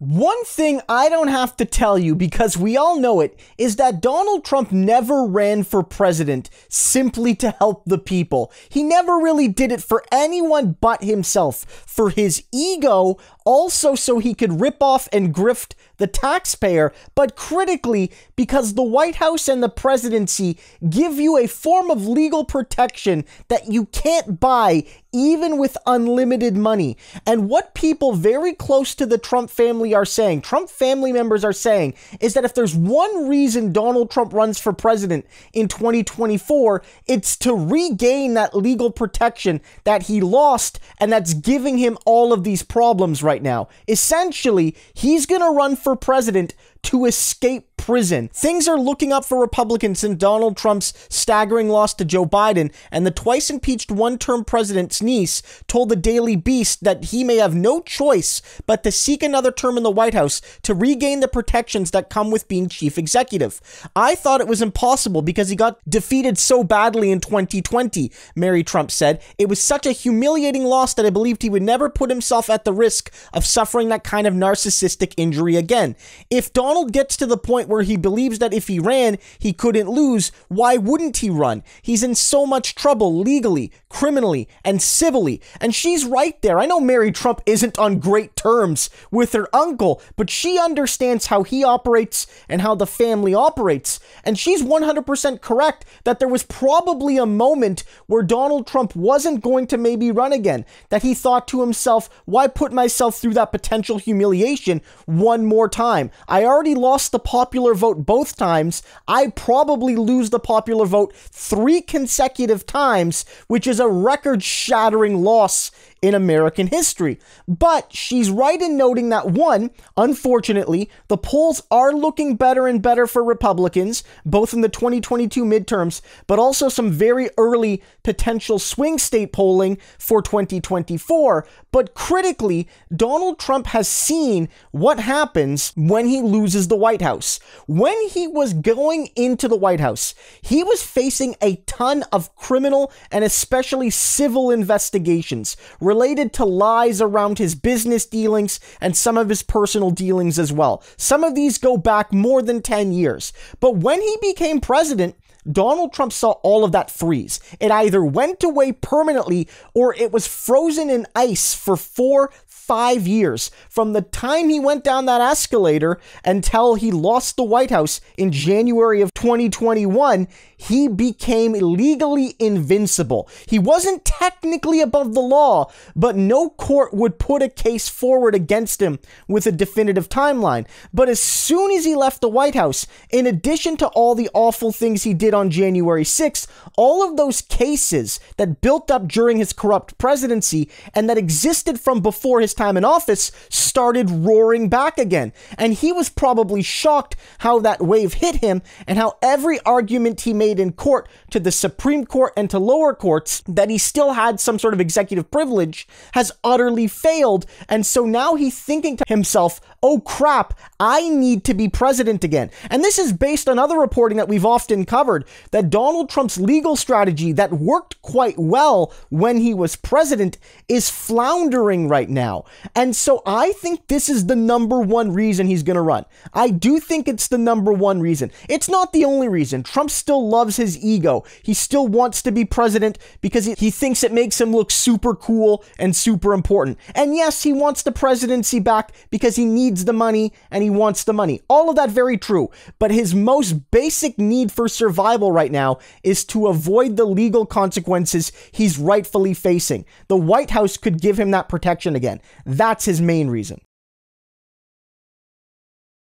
One thing I don't have to tell you because we all know it is that Donald Trump never ran for president simply to help the people. He never really did it for anyone but himself, for his ego, also so he could rip off and grift the taxpayer, but critically because the White House and the presidency give you a form of legal protection that you can't buy even with unlimited money. And what people very close to the Trump family are saying, Trump family members are saying, is that if there's one reason Donald Trump runs for president in 2024, it's to regain that legal protection that he lost and that's giving him all of these problems right now. Essentially, he's going to run for president to escape prison. Things are looking up for Republicans in Donald Trump's staggering loss to Joe Biden, and the twice impeached one term president's niece told the Daily Beast that he may have no choice but to seek another term in the White House to regain the protections that come with being chief executive. I thought it was impossible because he got defeated so badly in 2020, Mary Trump said. It was such a humiliating loss that I believed he would never put himself at the risk of suffering that kind of narcissistic injury again. If Donald Donald gets to the point where he believes that if he ran, he couldn't lose, why wouldn't he run? He's in so much trouble legally, criminally, and civilly. And she's right there. I know Mary Trump isn't on great terms with her uncle, but she understands how he operates and how the family operates. And she's 100% correct that there was probably a moment where Donald Trump wasn't going to maybe run again, that he thought to himself, why put myself through that potential humiliation one more time? I already already lost the popular vote both times. I probably lose the popular vote three consecutive times, which is a record shattering loss in American history. But she's right in noting that one, unfortunately, the polls are looking better and better for Republicans, both in the 2022 midterms, but also some very early potential swing state polling for 2024. But critically, Donald Trump has seen what happens when he loses the White House. When he was going into the White House, he was facing a ton of criminal and especially civil investigations related to lies around his business dealings and some of his personal dealings as well. Some of these go back more than 10 years. But when he became president, Donald Trump saw all of that freeze. It either went away permanently or it was frozen in ice for four, five years from the time he went down that escalator until he lost the White House in January of 2021. He became legally invincible. He wasn't technically above the law, but no court would put a case forward against him with a definitive timeline. But as soon as he left the White House, in addition to all the awful things he did, did on January 6th, all of those cases that built up during his corrupt presidency and that existed from before his time in office started roaring back again. And he was probably shocked how that wave hit him and how every argument he made in court to the Supreme Court and to lower courts that he still had some sort of executive privilege has utterly failed. And so now he's thinking to himself, oh crap, I need to be president again. And this is based on other reporting that we've often covered forward that Donald Trump's legal strategy that worked quite well when he was president is floundering right now. And so I think this is the number one reason he's going to run. I do think it's the number one reason. It's not the only reason. Trump still loves his ego. He still wants to be president because he thinks it makes him look super cool and super important. And yes, he wants the presidency back because he needs the money and he wants the money. All of that very true. But his most basic need for survival survival right now is to avoid the legal consequences he's rightfully facing. The White House could give him that protection again. That's his main reason.